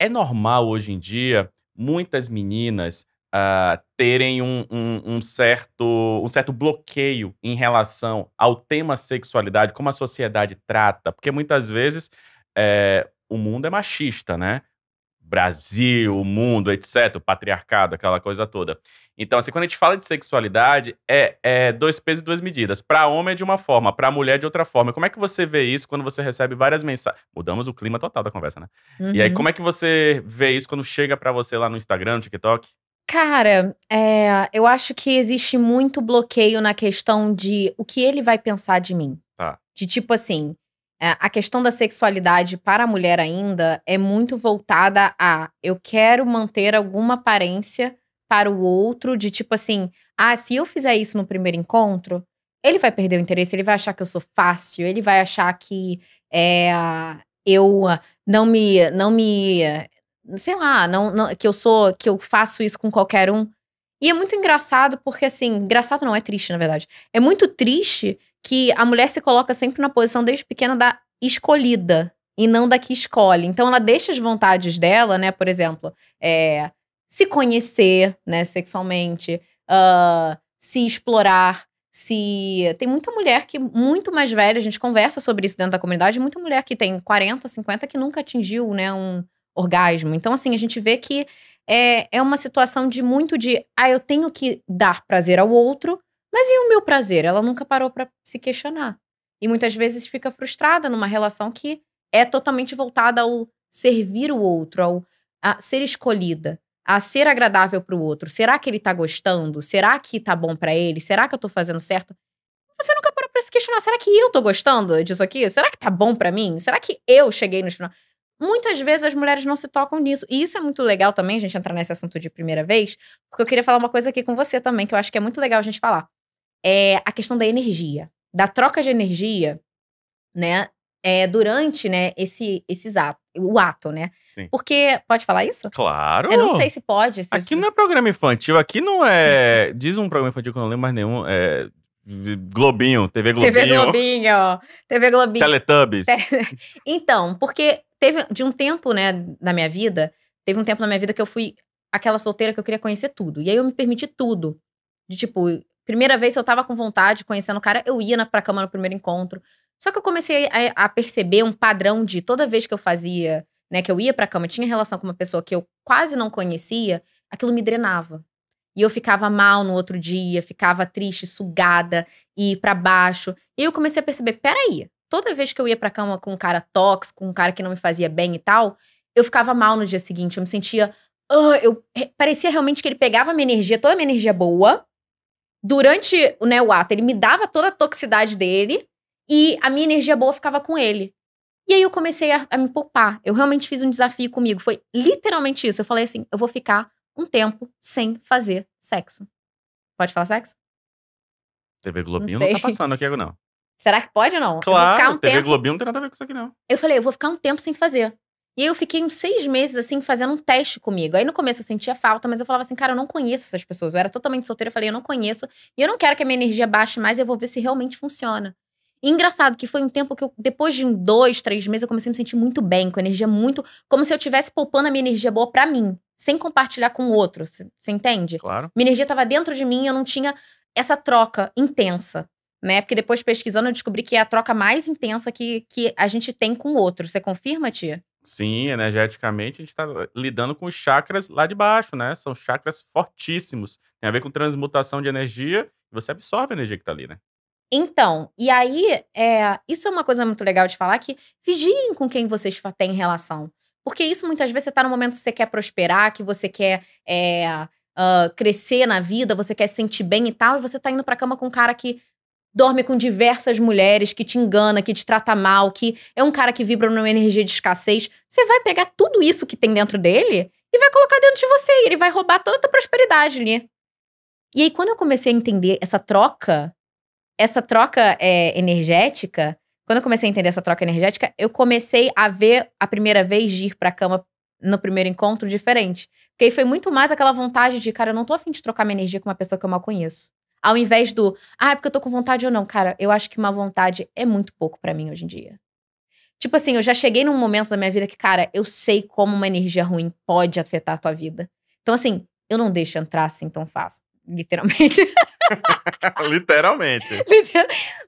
É normal hoje em dia muitas meninas uh, terem um, um, um, certo, um certo bloqueio em relação ao tema sexualidade, como a sociedade trata, porque muitas vezes é, o mundo é machista, né? Brasil, mundo, etc., patriarcado, aquela coisa toda. Então, assim, quando a gente fala de sexualidade, é, é dois pesos e duas medidas. Para homem é de uma forma, para mulher é de outra forma. Como é que você vê isso quando você recebe várias mensagens? Mudamos o clima total da conversa, né? Uhum. E aí, uhum. como é que você vê isso quando chega para você lá no Instagram, no TikTok? Cara, é, eu acho que existe muito bloqueio na questão de o que ele vai pensar de mim. Tá. De tipo assim, é, a questão da sexualidade para a mulher ainda é muito voltada a eu quero manter alguma aparência para o outro de tipo assim, ah, se eu fizer isso no primeiro encontro, ele vai perder o interesse, ele vai achar que eu sou fácil, ele vai achar que é, eu ah, não me, não me, sei lá, não, não, que eu sou, que eu faço isso com qualquer um. E é muito engraçado porque assim, engraçado não é triste na verdade. É muito triste que a mulher se coloca sempre na posição desde pequena da escolhida e não da que escolhe. Então ela deixa as vontades dela, né? Por exemplo, é, se conhecer, né, sexualmente, uh, se explorar, se tem muita mulher que muito mais velha, a gente conversa sobre isso dentro da comunidade, muita mulher que tem 40, 50 que nunca atingiu, né, um orgasmo. Então assim, a gente vê que é, é uma situação de muito de, ah, eu tenho que dar prazer ao outro mas e o meu prazer? Ela nunca parou para se questionar. E muitas vezes fica frustrada numa relação que é totalmente voltada ao servir o outro, ao a ser escolhida, a ser agradável para o outro. Será que ele tá gostando? Será que tá bom para ele? Será que eu tô fazendo certo? Você nunca parou para se questionar, será que eu tô gostando disso aqui? Será que tá bom para mim? Será que eu cheguei no final? Muitas vezes as mulheres não se tocam nisso. E isso é muito legal também, a gente entrar nesse assunto de primeira vez, porque eu queria falar uma coisa aqui com você também, que eu acho que é muito legal a gente falar é a questão da energia, da troca de energia, né? É, durante né, esse, esses ato, o ato, né? Sim. Porque. Pode falar isso? Claro. Eu não sei se pode. Se aqui eu... não é programa infantil, aqui não é. Diz um programa infantil que eu não lembro mais nenhum. É... Globinho, TV Globinho. TV Globinho, TV Globinho. Teletubbies. então, porque teve de um tempo, né, da minha vida, teve um tempo na minha vida que eu fui aquela solteira que eu queria conhecer tudo. E aí eu me permiti tudo. De tipo, Primeira vez, eu tava com vontade, conhecendo o cara, eu ia pra cama no primeiro encontro. Só que eu comecei a, a, perceber um padrão de toda vez que eu fazia, né, que eu ia pra cama, tinha relação com uma pessoa que eu quase não conhecia, aquilo me drenava. E eu ficava mal no outro dia, ficava triste, sugada e para baixo. E eu comecei a perceber, peraí, toda vez que eu ia pra cama com um cara tóxico, com um cara que não me fazia bem e tal, eu ficava mal no dia seguinte, eu me sentia. Ah, eu eh, parecia realmente que ele pegava a minha energia, toda a minha energia boa, durante né, o ato, ele me dava toda a toxicidade dele e a minha energia boa ficava com ele. E aí eu comecei a, a, me poupar. Eu realmente fiz um desafio comigo. Foi literalmente isso. Eu falei assim: eu vou ficar um tempo sem fazer sexo. Pode falar sexo? TV Globinho não, não tá passando aqui não. Será que pode ou não? Claro, um TV tempo... Globinho não tem nada a ver com isso aqui, não. Eu falei, eu vou ficar um tempo sem fazer. E eu fiquei uns seis meses, assim, fazendo um teste comigo. Aí no começo eu sentia falta, mas eu falava assim, cara, eu não conheço essas pessoas. Eu era totalmente solteira, eu falei, eu não conheço. E eu não quero que a minha energia baixe mais, eu vou ver se realmente funciona. E engraçado que foi um tempo que eu, depois de dois, três meses, eu comecei a me sentir muito bem, com energia muito. Como se eu estivesse poupando a minha energia boa para mim, sem compartilhar com o outro. Você entende? Claro. Minha energia estava dentro de mim, eu não tinha essa troca intensa né? Porque depois pesquisando eu descobri que é a troca mais intensa que, que a gente tem com o outro. Você confirma, tia? Sim, energeticamente a gente está lidando com os chakras lá de baixo, né? São chakras fortíssimos. Tem a ver com transmutação de energia. Você absorve a energia que está ali, né? Então, e aí, é, isso é uma coisa muito legal de falar que vigiem com quem vocês têm relação. Porque isso muitas vezes você está no momento que você quer prosperar, que você quer é, uh, crescer na vida, você quer se sentir bem e tal, e você está indo pra cama com um cara que dorme com diversas mulheres, que te engana, que te trata mal, que é um cara que vibra numa energia de escassez, você vai pegar tudo isso que tem dentro dele e vai colocar dentro de você. E ele vai roubar toda a tua prosperidade ali. E aí, quando eu comecei a entender essa troca, essa troca é, energética, quando eu comecei a entender essa troca energética, eu comecei a ver a primeira vez de ir pra cama no primeiro encontro diferente. Porque aí foi muito mais aquela vontade de, cara, eu não tô afim de trocar minha energia com uma pessoa que eu mal conheço. Ao invés do, ah, é porque eu tô com vontade ou não. Cara, eu acho que uma vontade é muito pouco para mim hoje em dia. Tipo assim, eu já cheguei num momento da minha vida que, cara, eu sei como uma energia ruim pode afetar a tua vida. Então, assim, eu não deixo entrar assim tão fácil. Literalmente. Literalmente.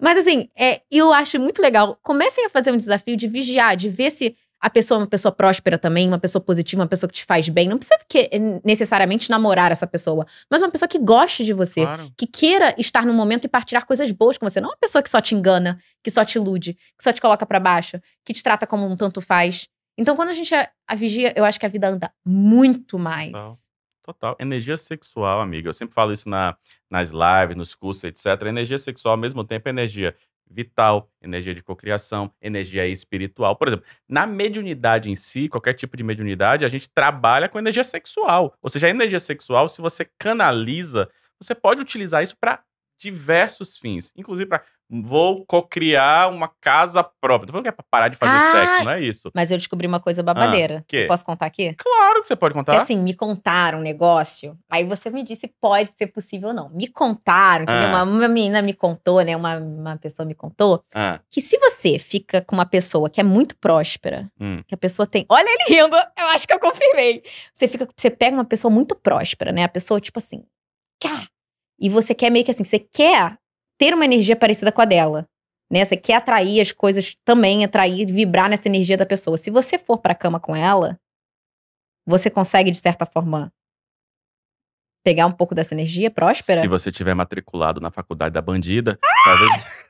Mas assim, é, eu acho muito legal. Comecem a fazer um desafio de vigiar, de ver se a pessoa é uma pessoa próspera também, uma pessoa positiva, uma pessoa que te faz bem. Não precisa que, eh, necessariamente namorar essa pessoa, mas uma pessoa que goste de você, claro. que queira estar no momento e partilhar coisas boas com você. Não é uma pessoa que só te engana, que só te ilude, que só te coloca para baixo, que te trata como um tanto faz. Então, quando a gente a, a vigia, eu acho que a vida anda muito mais. Total. Energia sexual, amiga. Eu sempre falo isso na, nas lives, nos cursos, etc. energia sexual, ao mesmo tempo, é energia vital, energia de cocriação, energia espiritual. Por exemplo, na mediunidade em si, qualquer tipo de mediunidade, a gente trabalha com energia sexual. Ou seja, a energia sexual, se você canaliza, você pode utilizar isso para diversos fins, inclusive para Vou cocriar uma casa própria. Não falando que é pra parar de fazer ah, sexo, não é isso. Mas eu descobri uma coisa ah, babadeira. Ah, que? Posso contar aqui? Claro que você pode contar. Porque assim, me contaram um negócio, aí você me disse pode ser possível ou não. Me contaram, ah. entendeu? Ah. Uma, uma, menina me contou, né? Uma, uma pessoa me contou ah. que se você fica com uma pessoa que é muito próspera, hum. que a pessoa tem. Olha ele rindo, eu acho que eu confirmei. Você, fica, você pega uma pessoa muito próspera, né? A pessoa, tipo assim. Cá! E você quer meio que assim, você quer ter uma energia parecida com a dela. Né? Você quer atrair as coisas também, atrair, vibrar nessa energia da pessoa. Se você for para a cama com ela, você consegue, de certa forma, pegar um pouco dessa energia próspera? Se você tiver matriculado na faculdade da bandida, ah! talvez.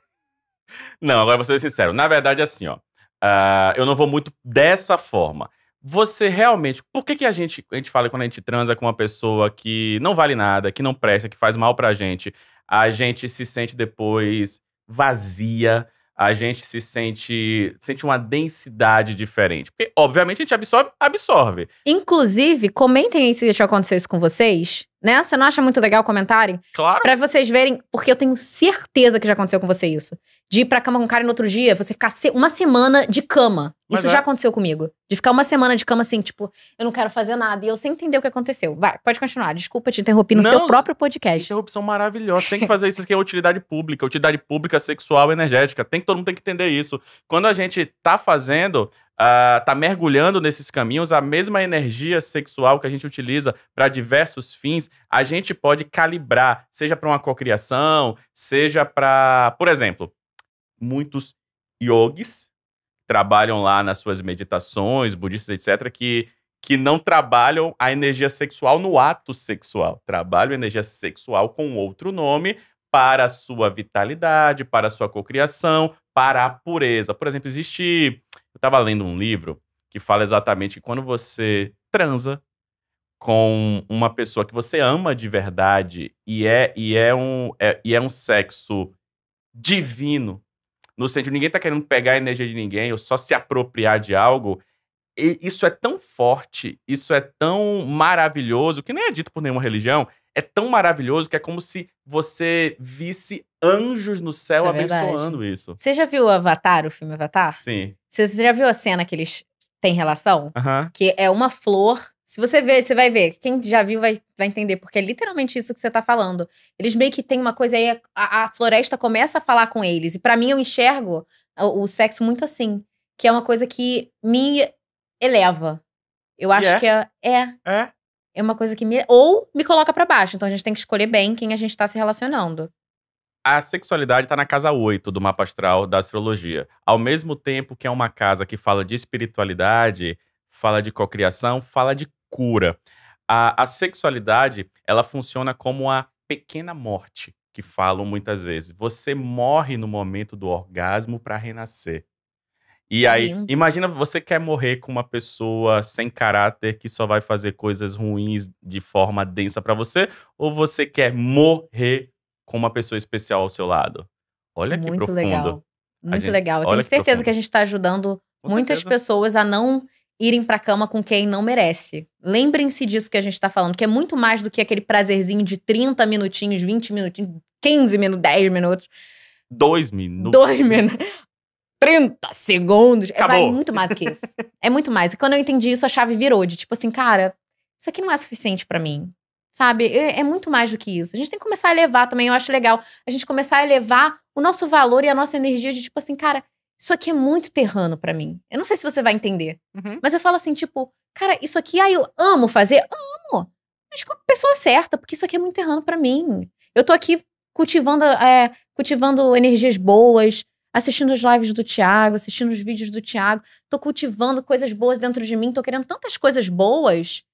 Não, agora vou ser sincero. Na verdade, é assim, ó. Uh, eu não vou muito dessa forma. Você realmente. Por que, que a, gente, a gente fala quando a gente transa com uma pessoa que não vale nada, que não presta, que faz mal pra gente? a gente se sente depois vazia, a gente se sente sente uma densidade diferente. Porque, obviamente, a gente absorve, absorve. Inclusive, comentem aí se já aconteceu isso com vocês, né? Você não acha muito legal comentarem? Claro. Pra vocês verem, porque eu tenho certeza que já aconteceu com você isso de ir pra cama com cara no outro dia, você ficar uma semana de cama. Mas Isso é. já aconteceu comigo. De ficar uma semana de cama assim, tipo, eu não quero fazer nada. E eu sem entender o que aconteceu. Vai, pode continuar. Desculpa te interromper no não, seu próprio podcast. Interrupção maravilhosa. Tem que fazer isso aqui é utilidade pública, utilidade pública sexual energética. Tem que todo mundo tem que entender isso. Quando a gente tá fazendo, uh, tá mergulhando nesses caminhos, a mesma energia sexual que a gente utiliza para diversos fins, a gente pode calibrar, seja para uma cocriação, seja para, por exemplo, muitos yogis trabalham lá nas suas meditações, budistas, etc., que, que não trabalham a energia sexual no ato sexual. Trabalham a energia sexual com outro nome para a sua vitalidade, para a sua cocriação, para a pureza. Por exemplo, existe. Eu estava lendo um livro que fala exatamente que quando você transa com uma pessoa que você ama de verdade e é, e é, um, é, e é um sexo divino, no sentido ninguém tá querendo pegar a energia de ninguém ou só se apropriar de algo. E isso é tão forte, isso é tão maravilhoso, que nem é dito por nenhuma religião, é tão maravilhoso que é como se você visse anjos no céu isso é abençoando verdade. isso. Você já viu o Avatar, o filme Avatar? Sim. Você já viu a cena que eles têm relação? Que é uma flor se você ver, você vai ver. Quem já viu vai, vai entender, porque é literalmente isso que você tá falando. Eles meio que tem uma coisa aí, a, a floresta começa a falar com eles. E para mim, eu enxergo o, o, sexo muito assim. Que é uma coisa que me eleva. Eu acho yeah. É? que é, é. É. É uma coisa que me. Ou me coloca para baixo. Então a gente tem que escolher bem quem a gente tá se relacionando a sexualidade está na casa 8 do mapa astral da astrologia. Ao mesmo tempo que é uma casa que fala de espiritualidade, fala de cocriação, fala de cura. A, a sexualidade, ela funciona como a pequena morte que falam muitas vezes. Você morre no momento do orgasmo para renascer. E Sim. aí, imagina você quer morrer com uma pessoa sem caráter que só vai fazer coisas ruins de forma densa para você, ou você quer morrer com uma pessoa especial ao seu lado? Olha que Muito profundo. Legal. Muito gente, legal. Eu tenho certeza que, que a gente está ajudando com muitas certeza. pessoas a não irem pra cama com quem não merece. Lembrem-se disso que a gente tá falando, que é muito mais do que aquele prazerzinho de 30 minutinhos, 20 minutinhos, 15 minutos, 10 minutos. Dois minutos. Dois minutos. 30 segundos. É, Acabou. É muito mais do que isso. é muito mais. E quando eu entendi isso, a chave virou de tipo assim, cara, isso aqui não é suficiente para mim. Sabe? É, é, muito mais do que isso. A gente tem que começar a elevar também, eu acho legal. A gente começar a elevar o nosso valor e a nossa energia de tipo assim, cara, isso aqui é muito terrano para mim. Eu não sei se você vai entender. Uhum. Mas eu falo assim, tipo, cara, isso aqui, ah, eu amo fazer, amo. Mas com a pessoa certa, porque isso aqui é muito terrano para mim. Eu tô aqui cultivando, é, cultivando energias boas, assistindo as lives do Tiago, assistindo os vídeos do Tiago. Tô cultivando coisas boas dentro de mim, tô querendo tantas coisas boas.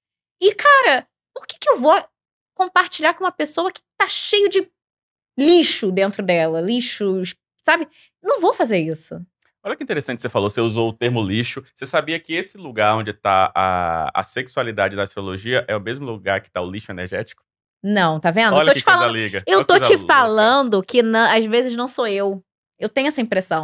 E, cara, por que que eu vou compartilhar com uma pessoa que tá cheio de lixo dentro dela, lixos, sabe? Não vou fazer isso. Olha que interessante você falou, você usou o termo lixo. Você sabia que esse lugar onde está a, a sexualidade da astrologia é o mesmo lugar que está o lixo energético? Não, tá vendo? Olha eu tô que te falando, liga. eu Olha tô te falando que não, às vezes não sou eu. Eu tenho essa impressão.